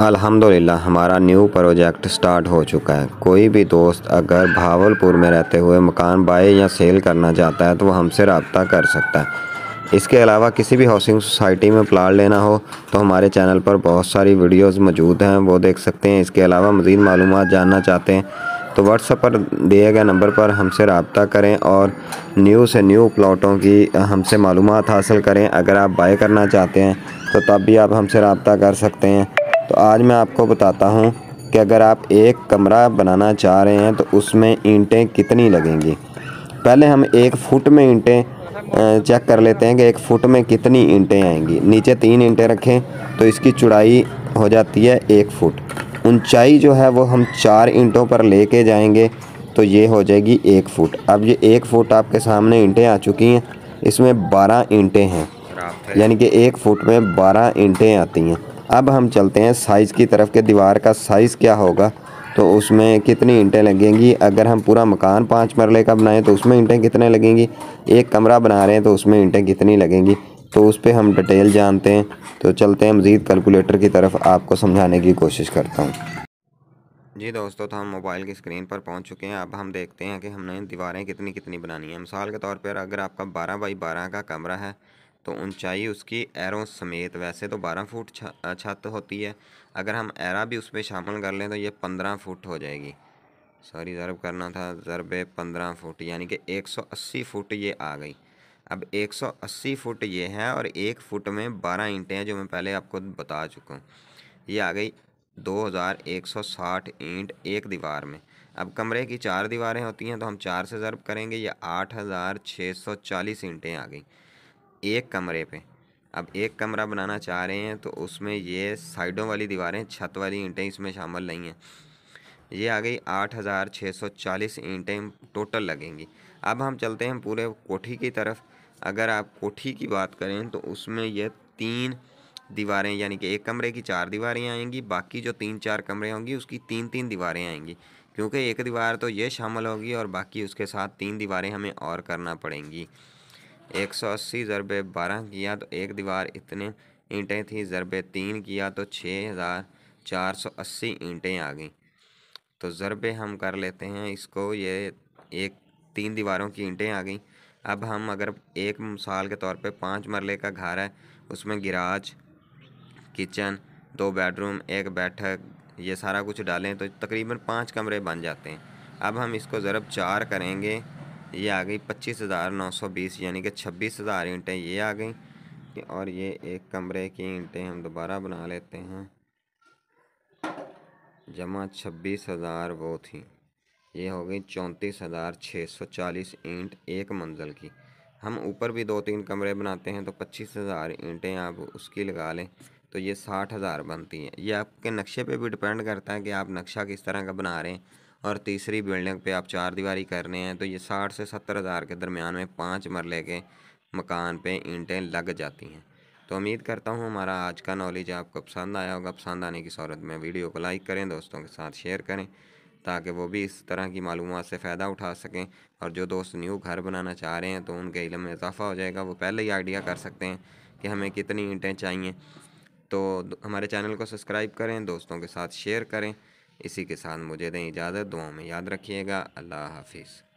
अल्हम्दुलिल्लाह हमारा new project start हो चुका है कोई भी दोस्त अगर भावलपुर में रहते हुए मकान बाय या सेल करना चाहता है तो वह हमसे रबता कर सकता है इसके अलावा किसी भी हाउसिंग सोसाइटी में प्लाट लेना हो तो हमारे चैनल पर बहुत सारी वीडियोस मौजूद हैं वो देख सकते हैं इसके अलावा मज़ीद मालूम जानना चाहते हैं तो व्हाट्सएप पर दिए गए नंबर पर हमसे रबता करें और न्यू से न्यू प्लाटों की हमसे मालूम हासिल करें अगर आप बाय करना चाहते हैं तो तब भी आप हमसे रबता कर सकते हैं तो आज मैं आपको बताता हूँ कि अगर आप एक कमरा बनाना चाह रहे हैं तो उसमें ईंटें कितनी लगेंगी पहले हम एक फुट में ईंटें चेक कर लेते हैं कि एक फुट में कितनी ईंटें आएंगी नीचे तीन ईंटें रखें तो इसकी चुड़ाई हो जाती है एक फुट ऊंचाई जो है वो हम चार ईंटों पर लेके जाएंगे तो ये हो जाएगी एक फुट अब ये एक फुट आपके सामने ईंटें आ चुकी हैं इसमें बारह ईंटें हैं यानी कि एक फुट में बारह ईंटें आती हैं अब हम चलते हैं साइज़ की तरफ के दीवार का साइज़ क्या होगा तो उसमें कितनी ईंटें लगेंगी अगर हम पूरा मकान पाँच मरले का बनाएं तो उसमें ईंटें कितने लगेंगी एक कमरा बना रहे हैं तो उसमें ईंटें कितनी लगेंगी तो उस पर हम डिटेल जानते हैं तो चलते हैं मज़ीद कैलकुलेटर की तरफ आपको समझाने की कोशिश करता हूँ जी दोस्तों तो हम मोबाइल की स्क्रीन पर पहुंच चुके हैं अब हम देखते हैं कि हमने दीवारें कितनी कितनी बनानी है मिसाल के तौर पर अगर आपका बारह बाई बारह का कमरा है तो ऊंचाई उसकी एरों समेत वैसे तो 12 फुट छत होती है अगर हम एरा भी उसमें शामिल कर लें तो ये 15 फुट हो जाएगी सॉरी ज़रब करना था ज़रब पंद्रह फुट यानी कि 180 फुट ये आ गई अब 180 फुट ये है और एक फुट में 12 इंटें हैं जो मैं पहले आपको बता चुका हूँ ये आ गई 2160 ईंट एक दीवार में अब कमरे की चार दीवारें होती हैं तो हम चार से ज़रब करेंगे ये चालीस ईंटें आ गई एक कमरे पे अब एक कमरा बनाना चाह रहे हैं तो उसमें ये साइडों वाली दीवारें छत वाली ईंटें इसमें शामिल नहीं हैं ये आ गई आठ हज़ार छः सौ चालीस ईंटें टोटल लगेंगी अब हम चलते हैं पूरे कोठी की तरफ अगर आप कोठी की बात करें तो उसमें ये तीन दीवारें यानी कि एक कमरे की चार दीवारें आएंगी बाकी जो तीन चार कमरे होंगी उसकी तीन तीन दीवारें आएंगी क्योंकि एक दीवार तो ये शामिल होगी और बाकी उसके साथ तीन दीवारें हमें और करना पड़ेंगी एक सौ अस्सी ज़रबे बारह किया तो एक दीवार इतने ईंटें थी ज़रबे तीन किया तो छः हज़ार चार सौ अस्सी ईंटें आ गई तो ज़रबे हम कर लेते हैं इसको ये एक तीन दीवारों की ईंटें आ गई अब हम अगर एक मिसाल के तौर पे पाँच मरले का घर है उसमें गिराज किचन दो बेडरूम एक बैठक ये सारा कुछ डालें तो तकरीबन पाँच कमरे बन जाते हैं अब हम इसको ज़रब चार करेंगे ये आ गई पच्चीस हज़ार नौ सौ बीस यानी कि छब्बीस हज़ार ईंटें ये आ गई और ये एक कमरे की ईंटें हम दोबारा बना लेते हैं जमा छब्बीस हज़ार वो थी ये हो गई चौंतीस हज़ार छः सौ चालीस ईंट एक मंजिल की हम ऊपर भी दो तीन कमरे बनाते हैं तो पच्चीस हज़ार ईंटें आप उसकी लगा लें तो ये साठ हज़ार बनती हैं ये आपके नक्शे पे भी डिपेंड करता है कि आप नक्शा किस तरह का बना रहे हैं और तीसरी बिल्डिंग पे आप चार दीवारी कर रहे हैं तो ये साठ से सत्तर हज़ार के दरमियान में पाँच मरले के मकान पे ईंटें लग जाती हैं तो उम्मीद करता हूँ हमारा आज का नॉलेज आपको पसंद आया होगा पसंद आने की सूरत में वीडियो को लाइक करें दोस्तों के साथ शेयर करें ताकि वो भी इस तरह की मालूम से फ़ायदा उठा सकें और जो दोस्त न्यू घर बनाना चाह रहे हैं तो उनके इलम में इजाफ़ा हो जाएगा वो पहले ही आइडिया कर सकते हैं कि हमें कितनी ईंटें चाहिए तो हमारे चैनल को सब्सक्राइब करें दोस्तों के साथ शेयर करें इसी के साथ मुझे दें इजाज़त दुआओं में याद रखिएगा अल्लाह हाफिज़